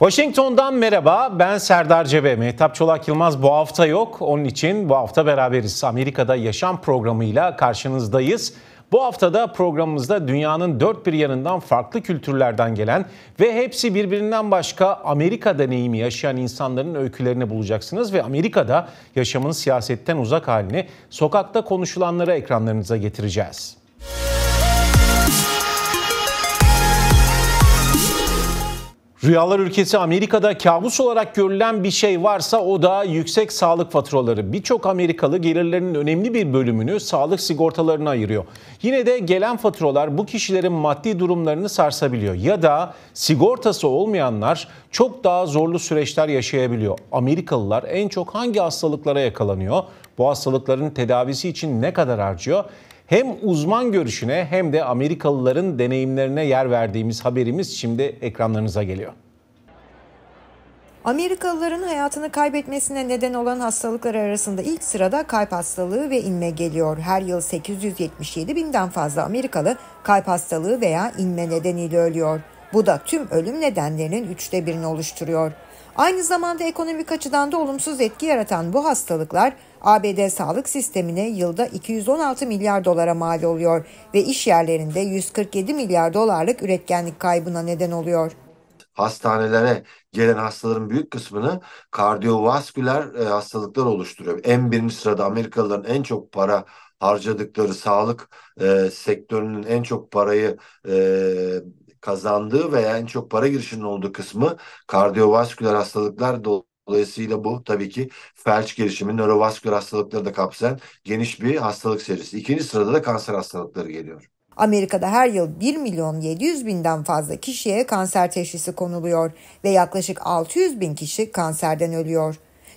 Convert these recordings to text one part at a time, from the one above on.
Washington'dan merhaba. Ben Serdar Cebe. Mehtap Çolak Yılmaz bu hafta yok. Onun için bu hafta beraberiz. Amerika'da Yaşam programıyla karşınızdayız. Bu haftada programımızda dünyanın dört bir yanından farklı kültürlerden gelen ve hepsi birbirinden başka Amerika deneyimi yaşayan insanların öykülerini bulacaksınız ve Amerika'da yaşamın siyasetten uzak halini sokakta konuşulanlara ekranlarınıza getireceğiz. Müzik Rüyalar ülkesi Amerika'da kabus olarak görülen bir şey varsa o da yüksek sağlık faturaları. Birçok Amerikalı gelirlerinin önemli bir bölümünü sağlık sigortalarına ayırıyor. Yine de gelen faturalar bu kişilerin maddi durumlarını sarsabiliyor ya da sigortası olmayanlar çok daha zorlu süreçler yaşayabiliyor. Amerikalılar en çok hangi hastalıklara yakalanıyor? Bu hastalıkların tedavisi için ne kadar harcıyor? Hem uzman görüşüne hem de Amerikalıların deneyimlerine yer verdiğimiz haberimiz şimdi ekranlarınıza geliyor. Amerikalıların hayatını kaybetmesine neden olan hastalıklar arasında ilk sırada kalp hastalığı ve inme geliyor. Her yıl 877 binden fazla Amerikalı kalp hastalığı veya inme nedeniyle ölüyor. Bu da tüm ölüm nedenlerinin üçte birini oluşturuyor. Aynı zamanda ekonomik açıdan da olumsuz etki yaratan bu hastalıklar ABD sağlık sistemine yılda 216 milyar dolara mal oluyor ve iş yerlerinde 147 milyar dolarlık üretkenlik kaybına neden oluyor hastanelere gelen hastaların büyük kısmını kardiyovasküler e, hastalıklar oluşturuyor. En birinci sırada Amerikalıların en çok para harcadıkları sağlık e, sektörünün en çok parayı e, kazandığı veya en çok para girişinin olduğu kısmı kardiyovasküler hastalıklar dolayısıyla bu tabii ki felç gelişimi, nörovasküler hastalıkları da kapsayan geniş bir hastalık serisi. İkinci sırada da kanser hastalıkları geliyor. Amerika'da her yıl 1 milyon 700 binden fazla kişiye kanser teşhisi konuluyor ve yaklaşık 600 bin kişi kanserden ölüyor.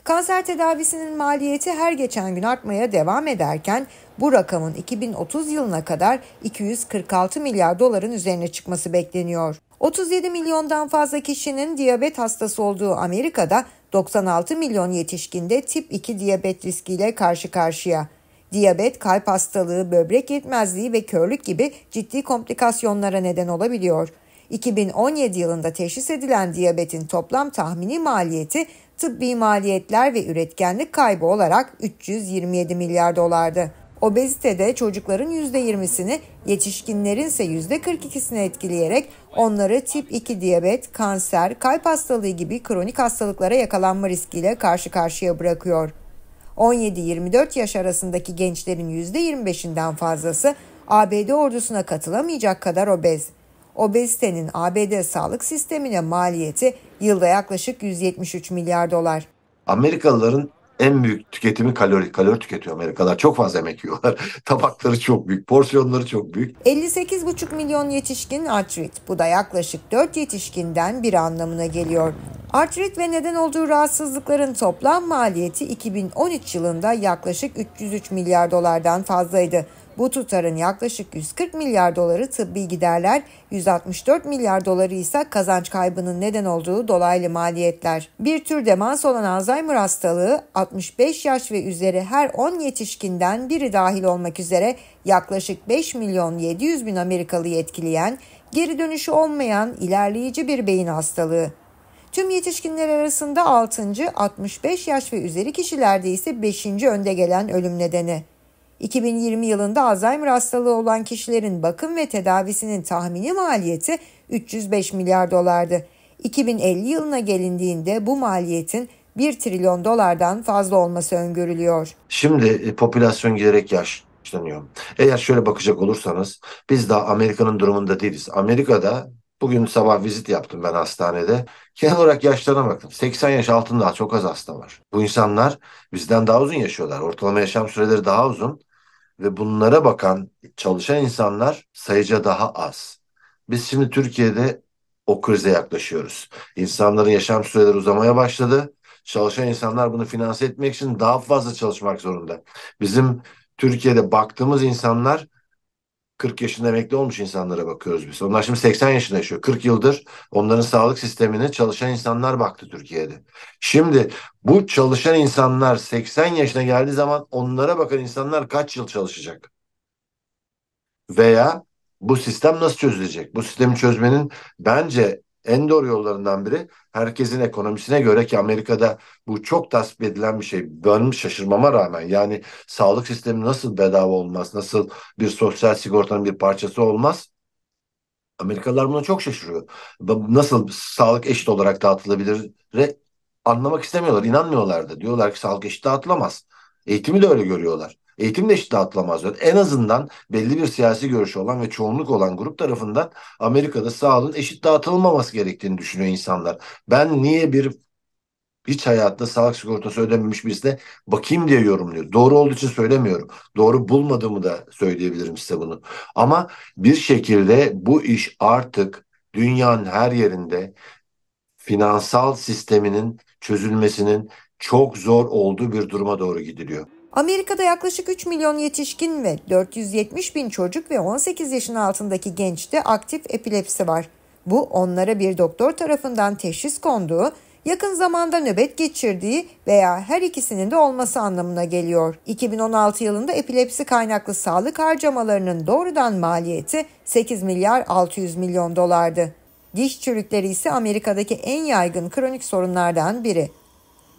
Kanser tedavisinin maliyeti her geçen gün artmaya devam ederken bu rakamın 2030 yılına kadar 246 milyar doların üzerine çıkması bekleniyor. 37 milyondan fazla kişinin diyabet hastası olduğu Amerika'da 96 milyon yetişkinde tip 2 diyabet riskiyle karşı karşıya. Diyabet, kalp hastalığı, böbrek yetmezliği ve körlük gibi ciddi komplikasyonlara neden olabiliyor. 2017 yılında teşhis edilen diyabetin toplam tahmini maliyeti tıbbi maliyetler ve üretkenlik kaybı olarak 327 milyar dolardı. Obezitede çocukların %20'sini, yetişkinlerin ise %42'sini etkileyerek onları tip 2 diyabet, kanser, kalp hastalığı gibi kronik hastalıklara yakalanma riskiyle karşı karşıya bırakıyor. 17-24 yaş arasındaki gençlerin %25'inden fazlası ABD ordusuna katılamayacak kadar obez. Obezitenin ABD sağlık sistemine maliyeti yılda yaklaşık 173 milyar dolar. Amerikalıların en büyük tüketimi kalori. Kalori tüketiyor Amerikalılar. Çok fazla yemek yiyorlar. Tabakları çok büyük, porsiyonları çok büyük. 58,5 milyon yetişkin artrit. Bu da yaklaşık 4 yetişkinden bir anlamına geliyor. Artrit ve neden olduğu rahatsızlıkların toplam maliyeti 2013 yılında yaklaşık 303 milyar dolardan fazlaydı. Bu tutarın yaklaşık 140 milyar doları tıbbi giderler, 164 milyar doları ise kazanç kaybının neden olduğu dolaylı maliyetler. Bir tür demans olan Alzheimer hastalığı 65 yaş ve üzeri her 10 yetişkinden biri dahil olmak üzere yaklaşık 5 milyon 700 bin Amerikalıyı etkileyen, geri dönüşü olmayan ilerleyici bir beyin hastalığı. Tüm yetişkinler arasında 6. 65 yaş ve üzeri kişilerde ise 5. önde gelen ölüm nedeni. 2020 yılında Alzheimer hastalığı olan kişilerin bakım ve tedavisinin tahmini maliyeti 305 milyar dolardı. 2050 yılına gelindiğinde bu maliyetin 1 trilyon dolardan fazla olması öngörülüyor. Şimdi e, popülasyon giderek yaş yaşlanıyor. Eğer şöyle bakacak olursanız biz daha Amerika'nın durumunda değiliz. Amerika'da bugün sabah vizit yaptım ben hastanede. Genel olarak yaşlarına baktım. 80 yaş altında çok az hasta var. Bu insanlar bizden daha uzun yaşıyorlar. Ortalama yaşam süreleri daha uzun ve bunlara bakan çalışan insanlar sayıca daha az. Biz şimdi Türkiye'de o krize yaklaşıyoruz. İnsanların yaşam süreleri uzamaya başladı. Çalışan insanlar bunu finanse etmek için daha fazla çalışmak zorunda. Bizim Türkiye'de baktığımız insanlar 40 yaşında emekli olmuş insanlara bakıyoruz biz. Onlar şimdi 80 yaşında yaşıyor. 40 yıldır onların sağlık sistemini çalışan insanlar baktı Türkiye'de. Şimdi bu çalışan insanlar 80 yaşına geldiği zaman onlara bakan insanlar kaç yıl çalışacak? Veya bu sistem nasıl çözülecek? Bu sistemi çözmenin bence en doğru yollarından biri herkesin ekonomisine göre ki Amerika'da bu çok tasvip edilen bir şey. Benim şaşırmama rağmen yani sağlık sistemi nasıl bedava olmaz, nasıl bir sosyal sigortanın bir parçası olmaz. Amerikalılar buna çok şaşırıyor. Nasıl sağlık eşit olarak dağıtılabilir anlamak istemiyorlar, inanmıyorlar da. Diyorlar ki sağlık eşit dağıtılamaz. Eğitimi de öyle görüyorlar eğitim de eşit dağıtılamaz diyor. En azından belli bir siyasi görüşü olan ve çoğunluk olan grup tarafından Amerika'da sağlığın eşit dağıtılmaması gerektiğini düşünüyor insanlar. Ben niye bir hiç hayatta sağlık sigortası ödememiş birisine bakayım diye yorumluyor. Doğru olduğu için söylemiyorum. Doğru bulmadığımı da söyleyebilirim size bunu. Ama bir şekilde bu iş artık dünyanın her yerinde finansal sisteminin çözülmesinin çok zor olduğu bir duruma doğru gidiliyor. Amerika'da yaklaşık 3 milyon yetişkin ve 470 bin çocuk ve 18 yaşın altındaki gençte aktif epilepsi var. Bu onlara bir doktor tarafından teşhis konduğu, yakın zamanda nöbet geçirdiği veya her ikisinin de olması anlamına geliyor. 2016 yılında epilepsi kaynaklı sağlık harcamalarının doğrudan maliyeti 8 milyar 600 milyon dolardı. Diş çürükleri ise Amerika'daki en yaygın kronik sorunlardan biri.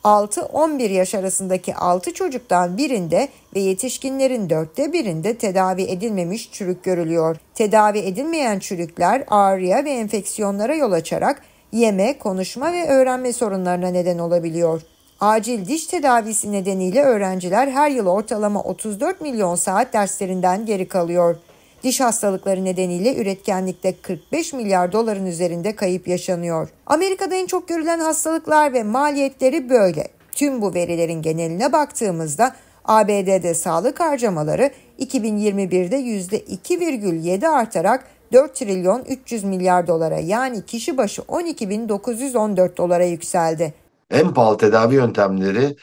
6-11 yaş arasındaki 6 çocuktan birinde ve yetişkinlerin dörtte birinde tedavi edilmemiş çürük görülüyor. Tedavi edilmeyen çürükler ağrıya ve enfeksiyonlara yol açarak yeme, konuşma ve öğrenme sorunlarına neden olabiliyor. Acil diş tedavisi nedeniyle öğrenciler her yıl ortalama 34 milyon saat derslerinden geri kalıyor. Diş hastalıkları nedeniyle üretkenlikte 45 milyar doların üzerinde kayıp yaşanıyor. Amerika'da en çok görülen hastalıklar ve maliyetleri böyle. Tüm bu verilerin geneline baktığımızda ABD'de sağlık harcamaları 2021'de %2,7 artarak 4 trilyon 300 milyar dolara yani kişi başı 12.914 dolara yükseldi. En pahalı tedavi yöntemleri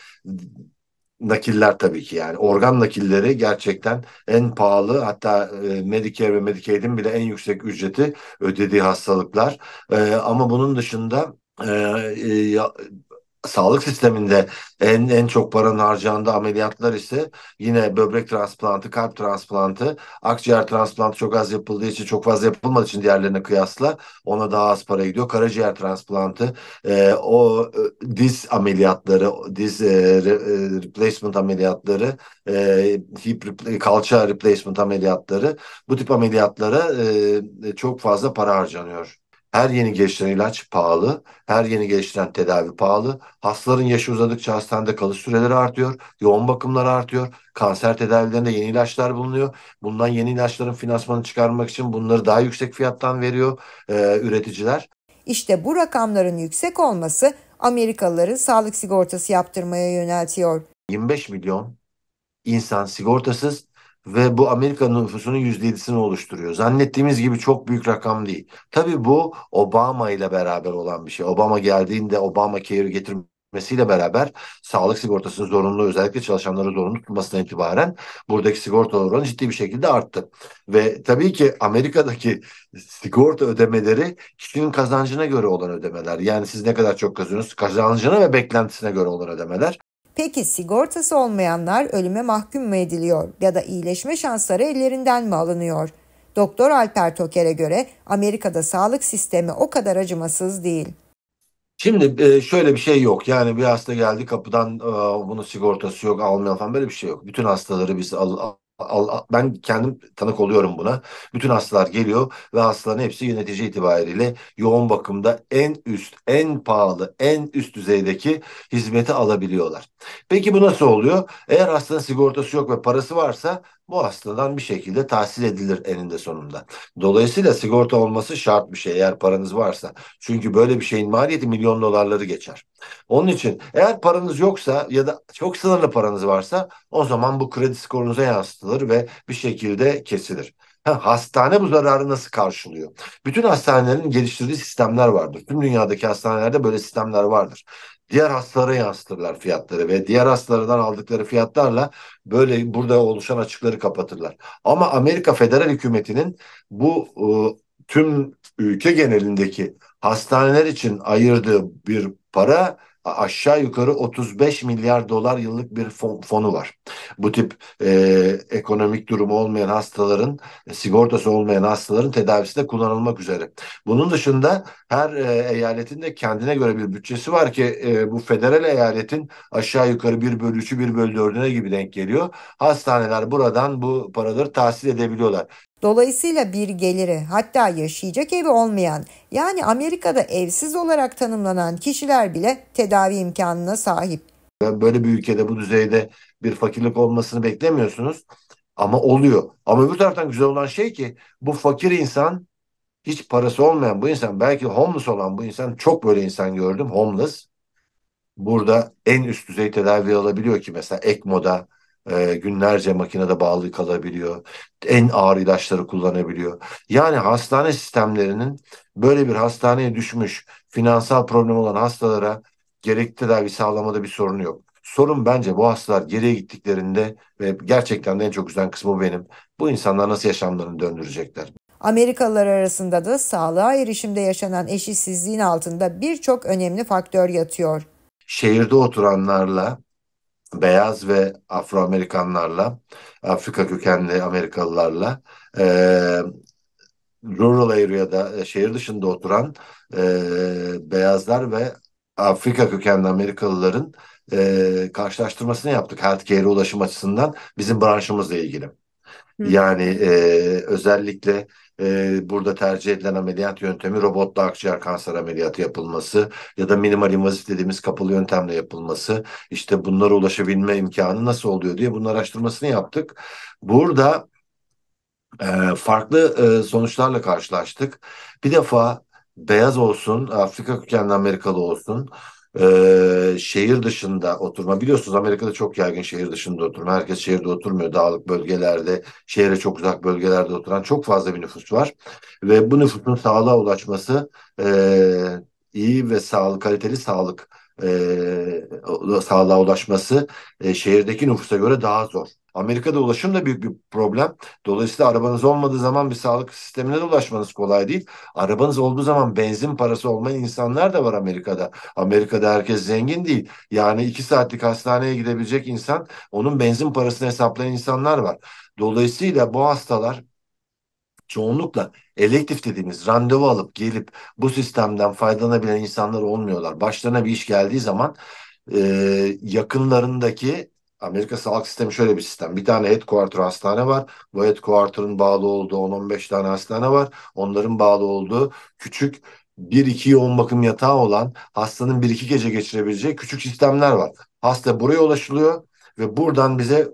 nakiller tabii ki yani organ nakilleri gerçekten en pahalı hatta e, Medicare ve Medicaid'in bile en yüksek ücreti ödediği hastalıklar e, ama bunun dışında e, e, sağlık sisteminde en en çok paranın harcandığı ameliyatlar ise yine böbrek transplantı, kalp transplantı, akciğer transplantı çok az yapıldığı için çok fazla yapılmadığı için diğerlerine kıyasla ona daha az para gidiyor. Karaciğer transplantı, e, o e, diz ameliyatları, diz e, re, e, replacement ameliyatları, e, hip kalça replacement ameliyatları bu tip ameliyatlara e, çok fazla para harcanıyor. Her yeni gelişen ilaç pahalı, her yeni gelişen tedavi pahalı. Hastaların yaşı uzadıkça hastanede kalış süreleri artıyor, yoğun bakımlar artıyor. Kanser tedavilerinde yeni ilaçlar bulunuyor. Bundan yeni ilaçların finansmanı çıkarmak için bunları daha yüksek fiyattan veriyor e, üreticiler. İşte bu rakamların yüksek olması Amerikalıları sağlık sigortası yaptırmaya yöneltiyor. 25 milyon insan sigortasız ve bu Amerika nüfusunun %7'sini oluşturuyor. Zannettiğimiz gibi çok büyük rakam değil. Tabii bu Obama ile beraber olan bir şey. Obama geldiğinde Obama Care'ı getirmesiyle beraber sağlık sigortasının zorunlu özellikle çalışanlara zorunlu tutmasına itibaren buradaki sigorta oranı ciddi bir şekilde arttı. Ve tabii ki Amerika'daki sigorta ödemeleri kişinin kazancına göre olan ödemeler. Yani siz ne kadar çok kazanıyorsunuz kazancına ve beklentisine göre olan ödemeler. Peki sigortası olmayanlar ölüme mahkum mu ediliyor ya da iyileşme şansları ellerinden mi alınıyor? Doktor Alper Toker'e göre Amerika'da sağlık sistemi o kadar acımasız değil. Şimdi e, şöyle bir şey yok. Yani bir hasta geldi kapıdan e, bunun sigortası yok almayan falan böyle bir şey yok. Bütün hastaları biz al, ben kendim tanık oluyorum buna. Bütün hastalar geliyor ve hastaların hepsi yönetici itibariyle yoğun bakımda en üst, en pahalı, en üst düzeydeki hizmeti alabiliyorlar. Peki bu nasıl oluyor? Eğer hastanın sigortası yok ve parası varsa bu hastadan bir şekilde tahsil edilir eninde sonunda. Dolayısıyla sigorta olması şart bir şey eğer paranız varsa. Çünkü böyle bir şeyin maliyeti milyon dolarları geçer. Onun için eğer paranız yoksa ya da çok sınırlı paranız varsa o zaman bu kredi skorunuza yansıtılır ve bir şekilde kesilir. Ha, hastane bu zararı nasıl karşılıyor? Bütün hastanelerin geliştirdiği sistemler vardır. Tüm dünyadaki hastanelerde böyle sistemler vardır diğer hastalara yansıtırlar fiyatları ve diğer hastalardan aldıkları fiyatlarla böyle burada oluşan açıkları kapatırlar. Ama Amerika federal hükümetinin bu e, tüm ülke genelindeki hastaneler için ayırdığı bir para aşağı yukarı 35 milyar dolar yıllık bir fonu var. Bu tip e, ekonomik durumu olmayan hastaların, e, sigortası olmayan hastaların tedavisinde kullanılmak üzere. Bunun dışında her e, eyaletin de kendine göre bir bütçesi var ki e, bu federal eyaletin aşağı yukarı 1 bölü 3'ü 1 bölü 4'üne gibi denk geliyor. Hastaneler buradan bu paraları tahsil edebiliyorlar. Dolayısıyla bir geliri hatta yaşayacak evi olmayan yani Amerika'da evsiz olarak tanımlanan kişiler bile tedavi imkanına sahip. Böyle bir ülkede bu düzeyde bir fakirlik olmasını beklemiyorsunuz ama oluyor. Ama bu taraftan güzel olan şey ki bu fakir insan hiç parası olmayan bu insan belki homeless olan bu insan çok böyle insan gördüm homeless. Burada en üst düzey tedavi alabiliyor ki mesela ECMO'da e, günlerce makinede bağlı kalabiliyor. En ağır ilaçları kullanabiliyor. Yani hastane sistemlerinin böyle bir hastaneye düşmüş finansal problem olan hastalara gerekli tedavi sağlamada bir sorunu yok. Sorun bence bu hastalar geriye gittiklerinde ve gerçekten de en çok üzen kısmı benim. Bu insanlar nasıl yaşamlarını döndürecekler? Amerikalılar arasında da sağlığa erişimde yaşanan eşitsizliğin altında birçok önemli faktör yatıyor. Şehirde oturanlarla beyaz ve Afro Amerikanlarla, Afrika kökenli Amerikalılarla e, rural area'da e, şehir dışında oturan e, beyazlar ve Afrika kökenli Amerikalıların e, karşılaştırmasını yaptık healthcare'e ulaşım açısından bizim branşımızla ilgili. Hı. Yani e, özellikle e, burada tercih edilen ameliyat yöntemi robotla akciğer kanser ameliyatı yapılması ya da minimal invazif dediğimiz kapalı yöntemle yapılması. işte bunlara ulaşabilme imkanı nasıl oluyor diye bunun araştırmasını yaptık. Burada e, farklı e, sonuçlarla karşılaştık. Bir defa beyaz olsun, Afrika kökenli Amerikalı olsun e, şehir dışında oturma biliyorsunuz Amerika'da çok yaygın şehir dışında oturma herkes şehirde oturmuyor dağlık bölgelerde şehre çok uzak bölgelerde oturan çok fazla bir nüfus var ve bu nüfusun sağlığa ulaşması e, iyi ve sağlık kaliteli sağlık e, sağlığa ulaşması e, şehirdeki nüfusa göre daha zor. Amerika'da ulaşım da büyük bir problem. Dolayısıyla arabanız olmadığı zaman bir sağlık sistemine de ulaşmanız kolay değil. Arabanız olduğu zaman benzin parası olmayan insanlar da var Amerika'da. Amerika'da herkes zengin değil. Yani iki saatlik hastaneye gidebilecek insan onun benzin parasını hesaplayan insanlar var. Dolayısıyla bu hastalar çoğunlukla elektif dediğimiz randevu alıp gelip bu sistemden faydalanabilen insanlar olmuyorlar. Başlarına bir iş geldiği zaman e, yakınlarındaki Amerika sağlık sistemi şöyle bir sistem. Bir tane headquarter hastane var. Bu headquarter'ın bağlı olduğu 10-15 tane hastane var. Onların bağlı olduğu küçük bir iki yoğun bakım yatağı olan hastanın bir iki gece geçirebileceği küçük sistemler var. Hasta buraya ulaşılıyor ve buradan bize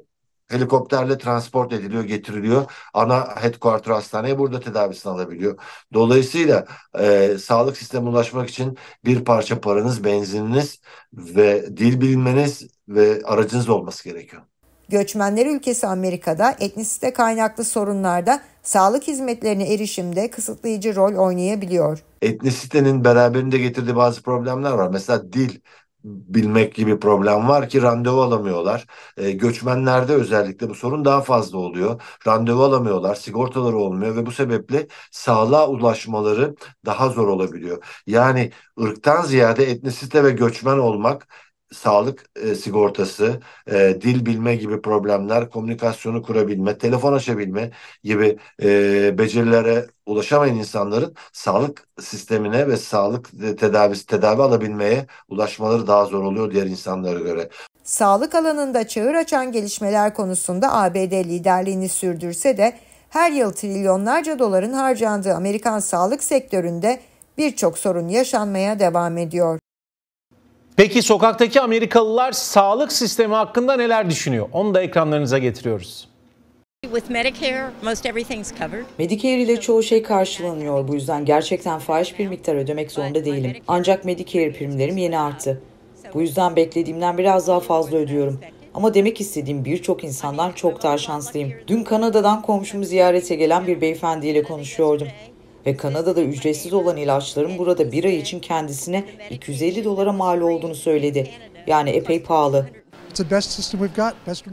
helikopterle transport ediliyor, getiriliyor. Ana headquarter hastaneye burada tedavisini alabiliyor. Dolayısıyla e, sağlık sistemine ulaşmak için bir parça paranız, benzininiz ve dil bilmeniz ve aracınız olması gerekiyor. Göçmenler ülkesi Amerika'da etnisite kaynaklı sorunlarda sağlık hizmetlerine erişimde kısıtlayıcı rol oynayabiliyor. Etnisitenin beraberinde getirdiği bazı problemler var. Mesela dil bilmek gibi problem var ki randevu alamıyorlar. E, göçmenlerde özellikle bu sorun daha fazla oluyor. Randevu alamıyorlar, sigortaları olmuyor ve bu sebeple sağlığa ulaşmaları daha zor olabiliyor. Yani ırktan ziyade etnisite ve göçmen olmak sağlık e, sigortası, e, dil bilme gibi problemler, komünikasyonu kurabilme, telefon açabilme gibi e, becerilere ulaşamayan insanların sağlık sistemine ve sağlık e, tedavisi tedavi alabilmeye ulaşmaları daha zor oluyor diğer insanlara göre. Sağlık alanında çığır açan gelişmeler konusunda ABD liderliğini sürdürse de her yıl trilyonlarca doların harcandığı Amerikan sağlık sektöründe birçok sorun yaşanmaya devam ediyor. Peki sokaktaki Amerikalılar sağlık sistemi hakkında neler düşünüyor? Onu da ekranlarınıza getiriyoruz. Medicare ile çoğu şey karşılanıyor. Bu yüzden gerçekten fahiş bir miktar ödemek zorunda değilim. Ancak Medicare primlerim yeni arttı. Bu yüzden beklediğimden biraz daha fazla ödüyorum. Ama demek istediğim birçok insandan çok daha şanslıyım. Dün Kanada'dan komşumu ziyarete gelen bir beyefendiyle konuşuyordum ve Kanada'da ücretsiz olan ilaçların burada bir ay için kendisine 250 dolara mal olduğunu söyledi. Yani epey pahalı.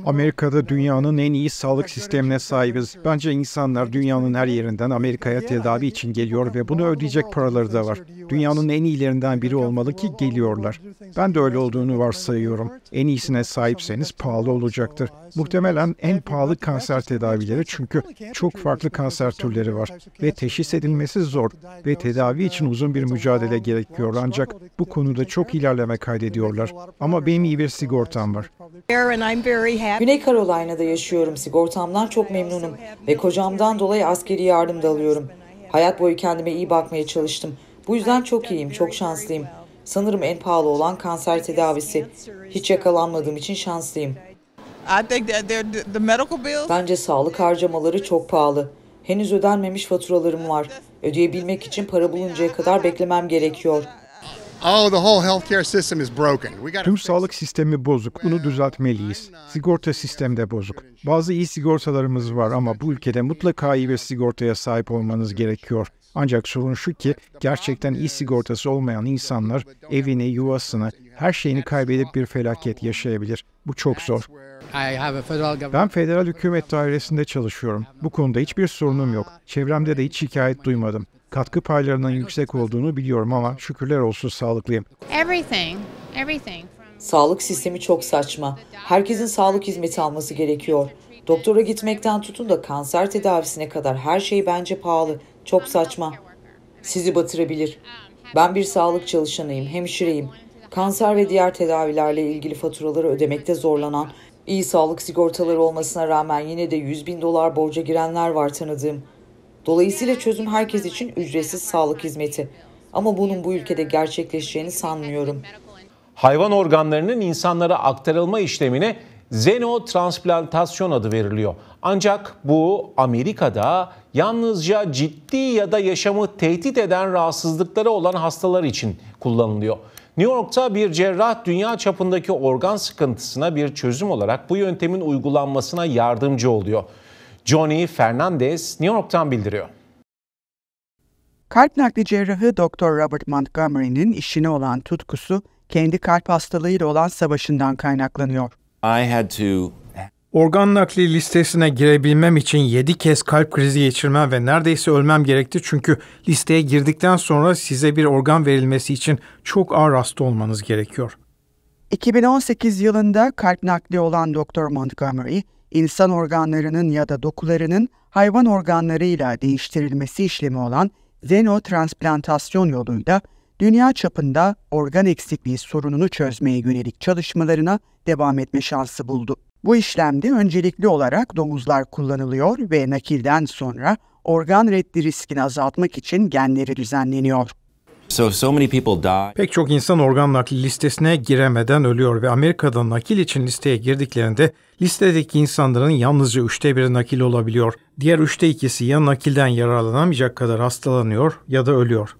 Amerika'da dünyanın en iyi sağlık sistemine sahibiz. Bence insanlar dünyanın her yerinden Amerika'ya tedavi için geliyor ve bunu ödeyecek paraları da var. Dünyanın en iyilerinden biri olmalı ki geliyorlar. Ben de öyle olduğunu varsayıyorum. En iyisine sahipseniz pahalı olacaktır. Muhtemelen en pahalı kanser tedavileri çünkü çok farklı kanser türleri var ve teşhis edilmesi zor ve tedavi için uzun bir mücadele gerekiyor ancak bu konuda çok ilerleme kaydediyorlar. Ama benim iyi bir sigortam var. Güney Carolina'da yaşıyorum. Sigortamdan çok memnunum ve kocamdan dolayı askeri yardım da alıyorum. Hayat boyu kendime iyi bakmaya çalıştım. Bu yüzden çok iyiyim, çok şanslıyım. Sanırım en pahalı olan kanser tedavisi. Hiç yakalanmadığım için şanslıyım. Bence sağlık harcamaları çok pahalı. Henüz ödenmemiş faturalarım var. Ödeyebilmek için para buluncaya kadar beklemem gerekiyor. Oh, Tüm sağlık sistemi bozuk. Bunu düzeltmeliyiz. Sigorta de bozuk. Bazı iyi sigortalarımız var ama bu ülkede mutlaka iyi bir sigortaya sahip olmanız gerekiyor. Ancak sorun şu ki gerçekten iyi sigortası olmayan insanlar evini, yuvasını, her şeyini kaybedip bir felaket yaşayabilir. Bu çok zor. Ben federal hükümet dairesinde çalışıyorum. Bu konuda hiçbir sorunum yok. Çevremde de hiç şikayet duymadım. Katkı paylarının yüksek olduğunu biliyorum ama şükürler olsun sağlıklıyım. Sağlık sistemi çok saçma. Herkesin sağlık hizmeti alması gerekiyor. Doktora gitmekten tutun da kanser tedavisine kadar her şey bence pahalı. Çok saçma. Sizi batırabilir. Ben bir sağlık çalışanıyım, hemşireyim. Kanser ve diğer tedavilerle ilgili faturaları ödemekte zorlanan İyi sağlık sigortaları olmasına rağmen yine de 100 bin dolar borca girenler var tanıdığım. Dolayısıyla çözüm herkes için ücretsiz sağlık hizmeti. Ama bunun bu ülkede gerçekleşeceğini sanmıyorum. Hayvan organlarının insanlara aktarılma işlemine xenotransplantasyon adı veriliyor. Ancak bu Amerika'da yalnızca ciddi ya da yaşamı tehdit eden rahatsızlıkları olan hastalar için kullanılıyor. New York'ta bir cerrah dünya çapındaki organ sıkıntısına bir çözüm olarak bu yöntemin uygulanmasına yardımcı oluyor. Johnny Fernandez New York'tan bildiriyor. Kalp nakli cerrahı Dr. Robert Montgomery'nin işine olan tutkusu kendi kalp hastalığıyla olan savaşından kaynaklanıyor. I had to Organ nakli listesine girebilmem için 7 kez kalp krizi geçirmem ve neredeyse ölmem gerekti. Çünkü listeye girdikten sonra size bir organ verilmesi için çok ağır hasta olmanız gerekiyor. 2018 yılında kalp nakli olan Dr. Montgomery, insan organlarının ya da dokularının hayvan organlarıyla değiştirilmesi işlemi olan xenotransplantasyon yoluyla dünya çapında organ eksikliği sorununu çözmeye yönelik çalışmalarına devam etme şansı buldu. Bu işlemde öncelikli olarak domuzlar kullanılıyor ve nakilden sonra organ reddi riskini azaltmak için genleri düzenleniyor. So, so many people die. Pek çok insan organ nakli listesine giremeden ölüyor ve Amerika'da nakil için listeye girdiklerinde listedeki insanların yalnızca üçte biri nakil olabiliyor. Diğer üçte ikisi ya nakilden yararlanamayacak kadar hastalanıyor ya da ölüyor.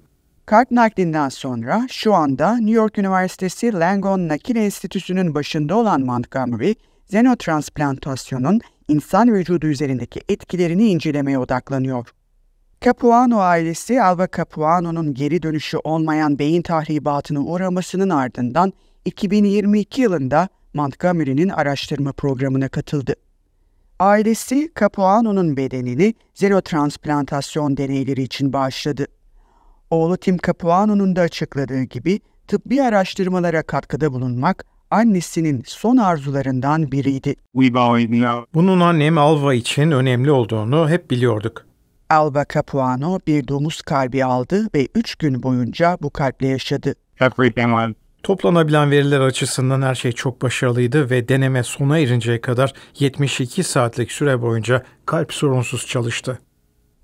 Kalp naklinden sonra şu anda New York Üniversitesi Langone Nakil Enstitüsü'nün başında olan Montgomery, xenotransplantasyonun insan vücudu üzerindeki etkilerini incelemeye odaklanıyor. Capuano ailesi Alva Capuano'nun geri dönüşü olmayan beyin tahribatına uğramasının ardından 2022 yılında Montgomery'nin araştırma programına katıldı. Ailesi Capuano'nun bedenini xenotransplantasyon deneyleri için bağışladı. Oğlu Tim Capuano'nun da açıkladığı gibi tıbbi araştırmalara katkıda bulunmak annesinin son arzularından biriydi. Bunun annem Alva için önemli olduğunu hep biliyorduk. Alba Capuano bir domuz kalbi aldı ve üç gün boyunca bu kalple yaşadı. Toplanabilen veriler açısından her şey çok başarılıydı ve deneme sona erinceye kadar 72 saatlik süre boyunca kalp sorunsuz çalıştı.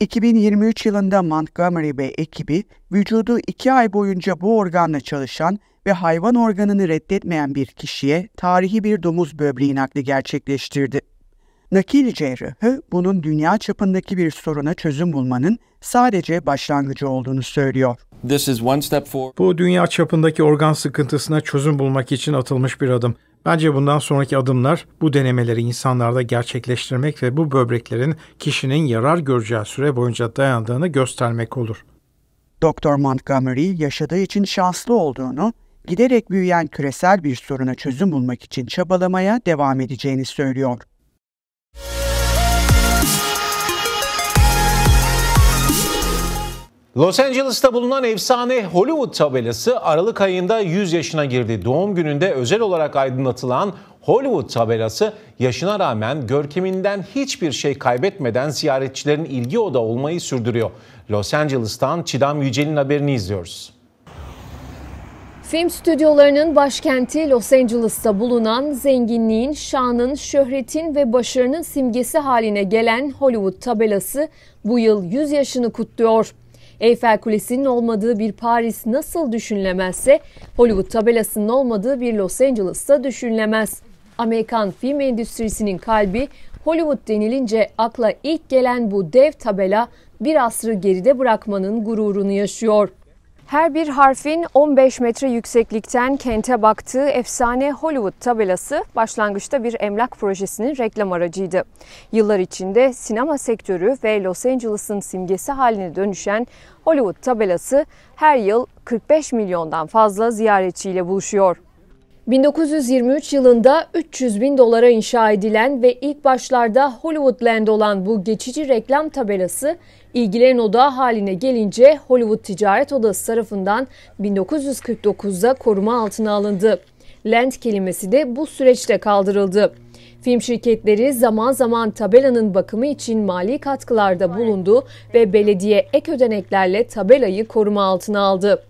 2023 yılında Montgomery ve ekibi vücudu 2 ay boyunca bu organla çalışan ve hayvan organını reddetmeyen bir kişiye tarihi bir domuz böbreği nakli gerçekleştirdi. Nakil cerrahı bunun dünya çapındaki bir soruna çözüm bulmanın sadece başlangıcı olduğunu söylüyor. Bu dünya çapındaki organ sıkıntısına çözüm bulmak için atılmış bir adım. Bence bundan sonraki adımlar bu denemeleri insanlarda gerçekleştirmek ve bu böbreklerin kişinin yarar göreceği süre boyunca dayandığını göstermek olur. Doktor Montgomery yaşadığı için şanslı olduğunu, giderek büyüyen küresel bir soruna çözüm bulmak için çabalamaya devam edeceğini söylüyor. Los Angeles'ta bulunan efsane Hollywood tabelası Aralık ayında 100 yaşına girdi. Doğum gününde özel olarak aydınlatılan Hollywood tabelası yaşına rağmen görkeminden hiçbir şey kaybetmeden ziyaretçilerin ilgi oda olmayı sürdürüyor. Los Angeles'tan Çidam Yücel'in haberini izliyoruz. Film stüdyolarının başkenti Los Angeles'ta bulunan zenginliğin, şanın, şöhretin ve başarının simgesi haline gelen Hollywood tabelası bu yıl 100 yaşını kutluyor. Eyfel Kulesi'nin olmadığı bir Paris nasıl düşünülemezse Hollywood tabelasının olmadığı bir Los Angeles da düşünülemez. Amerikan film endüstrisinin kalbi Hollywood denilince akla ilk gelen bu dev tabela bir asrı geride bırakmanın gururunu yaşıyor. Her bir harfin 15 metre yükseklikten kente baktığı efsane Hollywood tabelası başlangıçta bir emlak projesinin reklam aracıydı. Yıllar içinde sinema sektörü ve Los Angeles'ın simgesi haline dönüşen Hollywood tabelası her yıl 45 milyondan fazla ziyaretçiyle buluşuyor. 1923 yılında 300 bin dolara inşa edilen ve ilk başlarda Hollywoodland olan bu geçici reklam tabelası ilgilerin odağı haline gelince Hollywood Ticaret Odası tarafından 1949'da koruma altına alındı. Land kelimesi de bu süreçte kaldırıldı. Film şirketleri zaman zaman tabelanın bakımı için mali katkılarda bulundu ve belediye ek ödeneklerle tabelayı koruma altına aldı.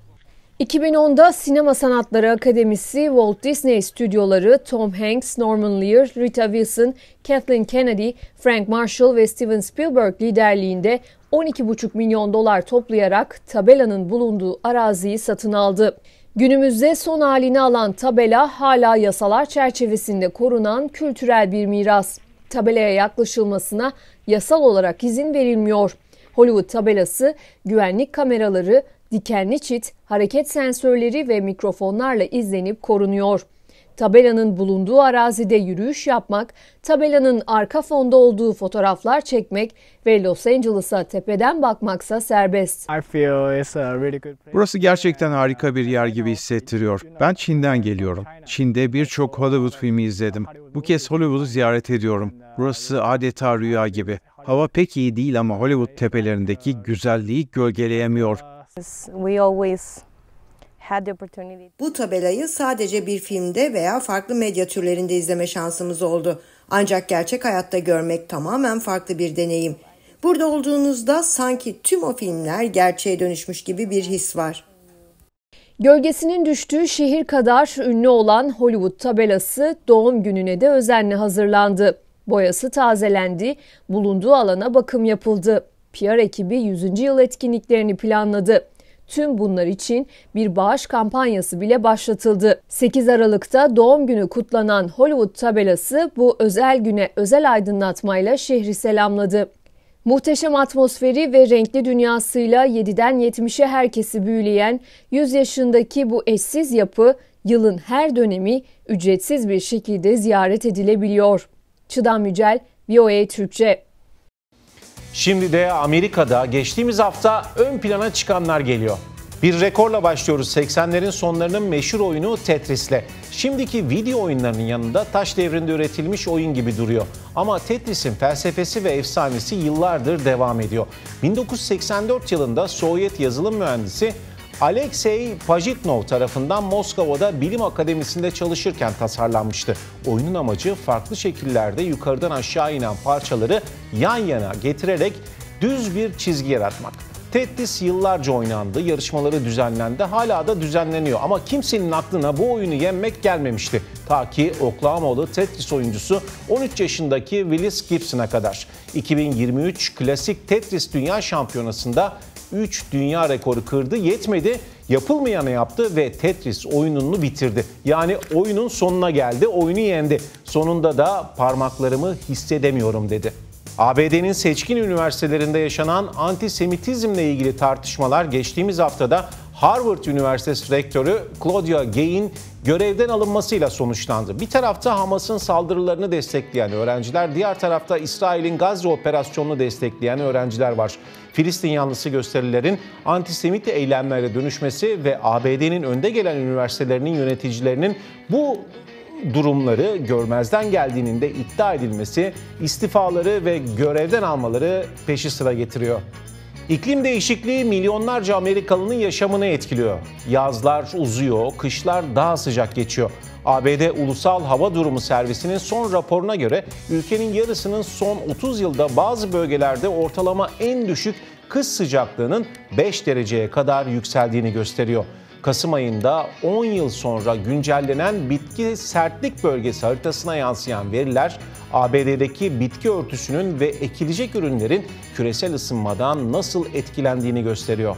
2010'da Sinema Sanatları Akademisi Walt Disney stüdyoları Tom Hanks, Norman Lear, Rita Wilson, Kathleen Kennedy, Frank Marshall ve Steven Spielberg liderliğinde 12,5 milyon dolar toplayarak tabelanın bulunduğu araziyi satın aldı. Günümüzde son halini alan tabela hala yasalar çerçevesinde korunan kültürel bir miras. Tabelaya yaklaşılmasına yasal olarak izin verilmiyor. Hollywood tabelası, güvenlik kameraları, dikenli çit, hareket sensörleri ve mikrofonlarla izlenip korunuyor. Tabelanın bulunduğu arazide yürüyüş yapmak, tabelanın arka fonda olduğu fotoğraflar çekmek ve Los Angeles'a tepeden bakmaksa serbest. Burası gerçekten harika bir yer gibi hissettiriyor. Ben Çin'den geliyorum. Çin'de birçok Hollywood filmi izledim. Bu kez Hollywood'u ziyaret ediyorum. Burası adeta rüya gibi. Hava pek iyi değil ama Hollywood tepelerindeki güzelliği gölgeleyemiyor. Bu tabelayı sadece bir filmde veya farklı medya türlerinde izleme şansımız oldu. Ancak gerçek hayatta görmek tamamen farklı bir deneyim. Burada olduğunuzda sanki tüm o filmler gerçeğe dönüşmüş gibi bir his var. Gölgesinin düştüğü şehir kadar ünlü olan Hollywood tabelası doğum gününe de özenle hazırlandı. Boyası tazelendi, bulunduğu alana bakım yapıldı. PR ekibi 100. yıl etkinliklerini planladı. Tüm bunlar için bir bağış kampanyası bile başlatıldı. 8 Aralık'ta doğum günü kutlanan Hollywood tabelası bu özel güne özel aydınlatmayla şehri selamladı. Muhteşem atmosferi ve renkli dünyasıyla 7'den 70'e herkesi büyüleyen 100 yaşındaki bu eşsiz yapı yılın her dönemi ücretsiz bir şekilde ziyaret edilebiliyor. Çıdan Mücel, VOA Türkçe. Şimdi de Amerika'da geçtiğimiz hafta ön plana çıkanlar geliyor. Bir rekorla başlıyoruz 80'lerin sonlarının meşhur oyunu Tetris'le. Şimdiki video oyunlarının yanında taş devrinde üretilmiş oyun gibi duruyor. Ama Tetris'in felsefesi ve efsanesi yıllardır devam ediyor. 1984 yılında Sovyet yazılım mühendisi Alexey Pajitnov tarafından Moskova'da bilim akademisinde çalışırken tasarlanmıştı. Oyunun amacı farklı şekillerde yukarıdan aşağı inen parçaları yan yana getirerek düz bir çizgi yaratmak. Tetris yıllarca oynandı, yarışmaları düzenlendi, hala da düzenleniyor. Ama kimsenin aklına bu oyunu yenmek gelmemişti. Ta ki Oklahoma'lı Tetris oyuncusu 13 yaşındaki Willis Gibson'a kadar. 2023 Klasik Tetris Dünya Şampiyonası'nda 3 dünya rekoru kırdı. Yetmedi yapılmayanı yaptı ve Tetris oyununu bitirdi. Yani oyunun sonuna geldi, oyunu yendi. Sonunda da parmaklarımı hissedemiyorum dedi. ABD'nin seçkin üniversitelerinde yaşanan antisemitizmle ilgili tartışmalar geçtiğimiz haftada Harvard Üniversitesi rektörü Claudia Gay'in görevden alınmasıyla sonuçlandı. Bir tarafta Hamas'ın saldırılarını destekleyen öğrenciler, diğer tarafta İsrail'in Gazze operasyonunu destekleyen öğrenciler var. Filistin yanlısı gösterilerin antisemit eylemlere dönüşmesi ve ABD'nin önde gelen üniversitelerinin yöneticilerinin bu durumları görmezden geldiğinin de iddia edilmesi, istifaları ve görevden almaları peşi sıra getiriyor. İklim değişikliği milyonlarca Amerikalının yaşamını etkiliyor. Yazlar uzuyor, kışlar daha sıcak geçiyor. ABD Ulusal Hava Durumu Servisi'nin son raporuna göre ülkenin yarısının son 30 yılda bazı bölgelerde ortalama en düşük kış sıcaklığının 5 dereceye kadar yükseldiğini gösteriyor. Kasım ayında 10 yıl sonra güncellenen bitki sertlik bölgesi haritasına yansıyan veriler ABD'deki bitki örtüsünün ve ekilecek ürünlerin küresel ısınmadan nasıl etkilendiğini gösteriyor.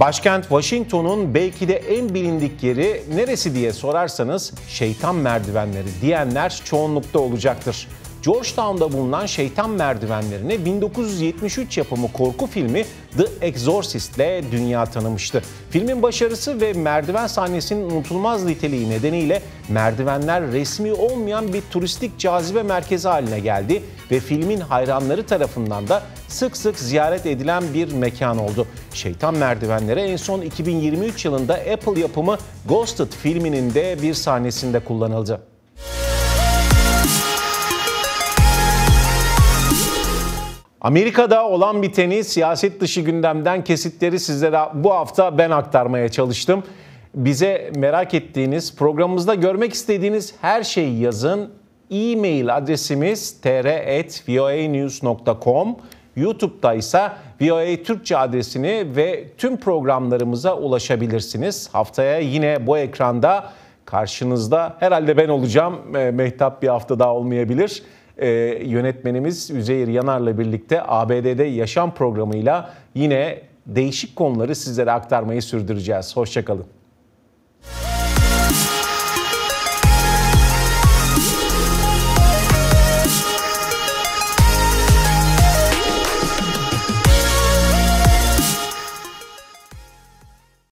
Başkent Washington'un belki de en bilindik yeri neresi diye sorarsanız şeytan merdivenleri diyenler çoğunlukta olacaktır. Georgetown'da bulunan şeytan merdivenlerini 1973 yapımı korku filmi The Exorcist ile dünya tanımıştı. Filmin başarısı ve merdiven sahnesinin unutulmaz niteliği nedeniyle merdivenler resmi olmayan bir turistik cazibe merkezi haline geldi ve filmin hayranları tarafından da sık sık ziyaret edilen bir mekan oldu. Şeytan merdivenleri en son 2023 yılında Apple yapımı Ghosted filminin de bir sahnesinde kullanıldı. Amerika'da olan biteni siyaset dışı gündemden kesitleri sizlere bu hafta ben aktarmaya çalıştım. Bize merak ettiğiniz, programımızda görmek istediğiniz her şeyi yazın. E-mail adresimiz tr.voanews.com YouTube'da ise VOA Türkçe adresini ve tüm programlarımıza ulaşabilirsiniz. Haftaya yine bu ekranda karşınızda herhalde ben olacağım. Ee, Mehtap bir hafta daha olmayabilir e, yönetmenimiz Üzeyir Yanar'la birlikte ABD'de yaşam programıyla yine değişik konuları sizlere aktarmayı sürdüreceğiz. Hoşçakalın.